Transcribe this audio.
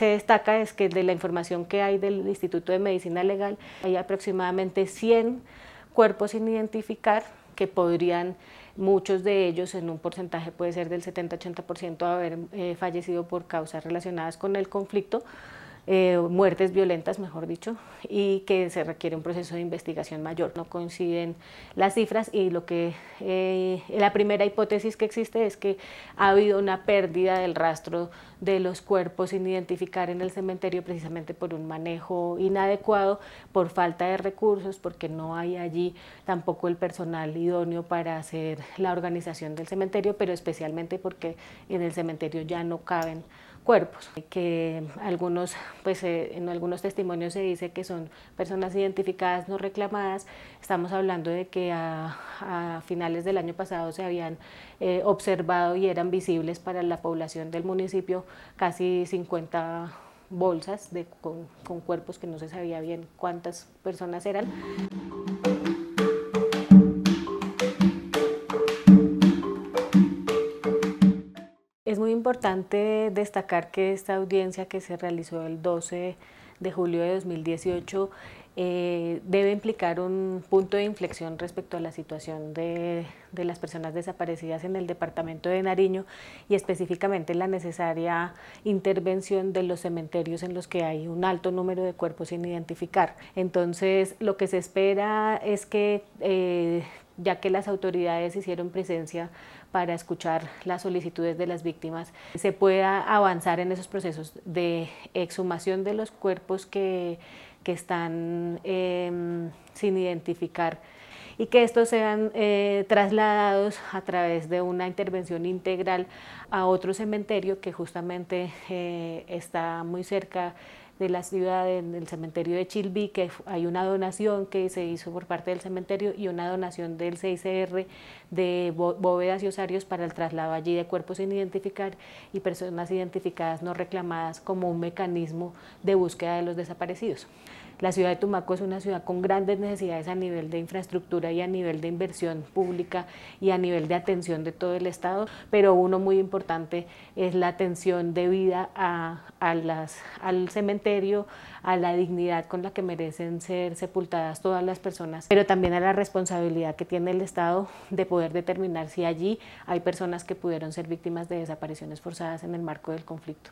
se destaca es que de la información que hay del Instituto de Medicina Legal hay aproximadamente 100 cuerpos sin identificar que podrían muchos de ellos en un porcentaje puede ser del 70-80% haber eh, fallecido por causas relacionadas con el conflicto, eh, muertes violentas, mejor dicho, y que se requiere un proceso de investigación mayor. No coinciden las cifras y lo que eh, la primera hipótesis que existe es que ha habido una pérdida del rastro de los cuerpos sin identificar en el cementerio precisamente por un manejo inadecuado, por falta de recursos, porque no hay allí tampoco el personal idóneo para hacer la organización del cementerio, pero especialmente porque en el cementerio ya no caben cuerpos, que algunos, pues eh, en algunos testimonios se dice que son personas identificadas no reclamadas. Estamos hablando de que a, finales del año pasado se habían eh, observado y eran visibles para la población del municipio casi 50 bolsas de, con cuerpos que no se sabía bien cuántas personas eran. Es muy importante destacar que esta audiencia que se realizó el 12 de julio de 2018 eh, debe implicar un punto de inflexión respecto a la situación de, las personas desaparecidas en el departamento de Nariño y específicamente la necesaria intervención de los cementerios en los que hay un alto número de cuerpos sin identificar. Entonces, lo que se espera es que eh, ya que las autoridades hicieron presencia para escuchar las solicitudes de las víctimas, se pueda avanzar en esos procesos de exhumación de los cuerpos que, están em, sin identificar y que estos sean eh, trasladados a través de una intervención integral a otro cementerio que justamente eh, está muy cerca de la ciudad, en el cementerio de Chilvi, que hay una donación que se hizo por parte del cementerio y una donación del CICR de bóvedas y osarios para el traslado allí de cuerpos sin identificar y personas identificadas no reclamadas como un mecanismo de búsqueda de los desaparecidos. La ciudad de Tumaco es una ciudad con grandes necesidades a nivel de infraestructura y a nivel de inversión pública y a nivel de atención de todo el Estado, pero uno muy importante es la atención debida a, las, al cementerio, a la dignidad con la que merecen ser sepultadas todas las personas, pero también a la responsabilidad que tiene el Estado de poder determinar si allí hay personas que pudieron ser víctimas de desapariciones forzadas en el marco del conflicto.